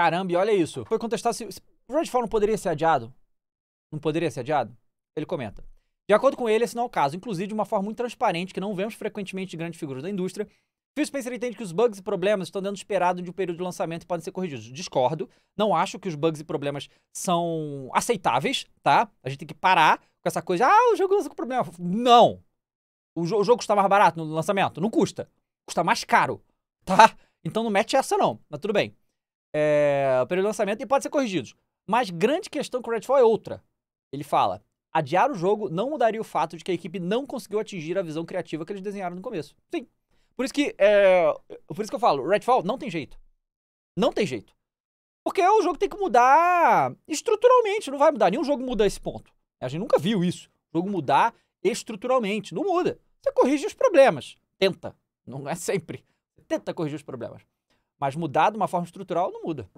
Caramba, e olha isso. Foi contestado se, se Rand não poderia ser adiado. Não poderia ser adiado? Ele comenta. De acordo com ele, esse não é o caso, inclusive de uma forma muito transparente que não vemos frequentemente de grandes figuras da indústria. Phil Spencer entende que os bugs e problemas estão dando esperado de um período de lançamento e podem ser corrigidos. Discordo, não acho que os bugs e problemas são aceitáveis, tá? A gente tem que parar com essa coisa, ah, o jogo lança com problema. Não! O, jo o jogo custa mais barato no lançamento? Não custa. Custa mais caro, tá? Então não mete essa não, mas tudo bem é, período de lançamento e pode ser corrigidos. Mas grande questão com o Redfall é outra. Ele fala: adiar o jogo não mudaria o fato de que a equipe não conseguiu atingir a visão criativa que eles desenharam no começo. Sim. Por isso que, é, por isso que eu falo: Redfall não tem jeito. Não tem jeito. Porque o jogo tem que mudar estruturalmente, não vai mudar. Nenhum jogo muda esse ponto. A gente nunca viu isso. O jogo mudar estruturalmente. Não muda. Você corrige os problemas. Tenta. Não é sempre. Tenta corrigir os problemas. Mas mudar de uma forma estrutural não muda.